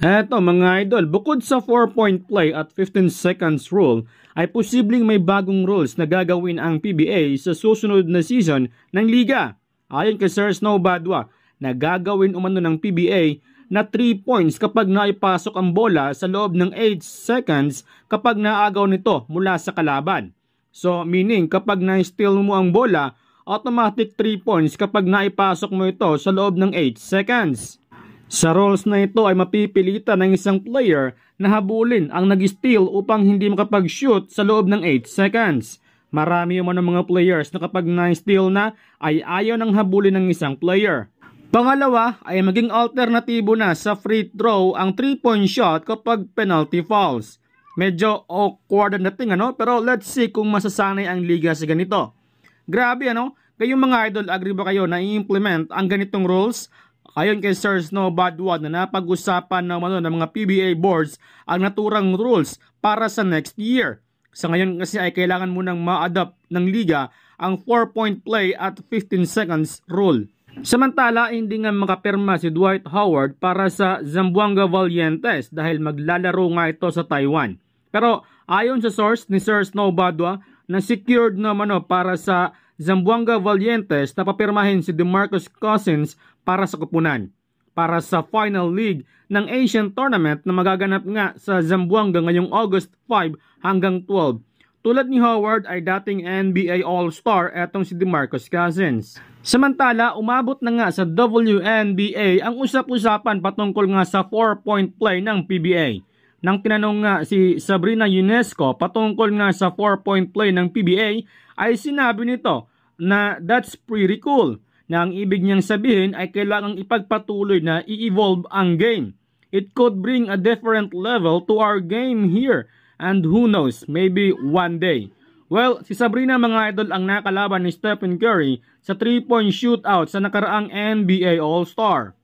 Eto mga idol, bukod sa 4-point play at 15 seconds rule, ay posibleng may bagong rules na gagawin ang PBA sa susunod na season ng liga. Ayon kay Sir Snow Badwa, na gagawin umano ng PBA na 3 points kapag naipasok ang bola sa loob ng 8 seconds kapag naagaw nito mula sa kalaban. So meaning kapag na-steal mo ang bola, automatic 3 points kapag naipasok mo ito sa loob ng 8 seconds. Sa roles na ito ay mapipilita ng isang player na habulin ang nag-steal upang hindi makapag-shoot sa loob ng 8 seconds. Marami yung ng mga players na kapag na-steal na ay ayaw ng habulin ng isang player. Pangalawa ay maging alternatibo na sa free throw ang 3-point shot kapag penalty falls. Medyo awkward ang dating ano pero let's see kung masasanay ang liga sa ganito. Grabe ano, kayong mga idol agree ba kayo na i-implement ang ganitong rules Ayon kay Sir Snow Badwan na napag-usapan naman ng mga PBA boards ang naturang rules para sa next year. Sa ngayon kasi ay kailangan munang ma-adapt ng liga ang 4-point play at 15 seconds rule. Samantala, hindi nga makapirma si Dwight Howard para sa Zamboanga Valientes dahil maglalaro nga ito sa Taiwan. Pero ayon sa source ni Sir Snow Badwa na secured naman para sa Zamboanga Valientes na papirmahin si DeMarcus Cousins para sa kupunan para sa final league ng Asian Tournament na magaganap nga sa Zamboanga ngayong August 5 hanggang 12. Tulad ni Howard ay dating NBA All-Star etong si DeMarcus Cousins. Samantala, umabot na nga sa WNBA ang usap-usapan patungkol nga sa 4-point play ng PBA. Nang tinanong nga si Sabrina Unesco patungkol nga sa 4-point play ng PBA ay sinabi nito na that's pretty cool na ang ibig niyang sabihin ay kailangang ipagpatuloy na i-evolve ang game. It could bring a different level to our game here and who knows, maybe one day. Well, si Sabrina mga idol ang nakalaban ni Stephen Curry sa 3-point shootout sa nakaraang NBA All-Star.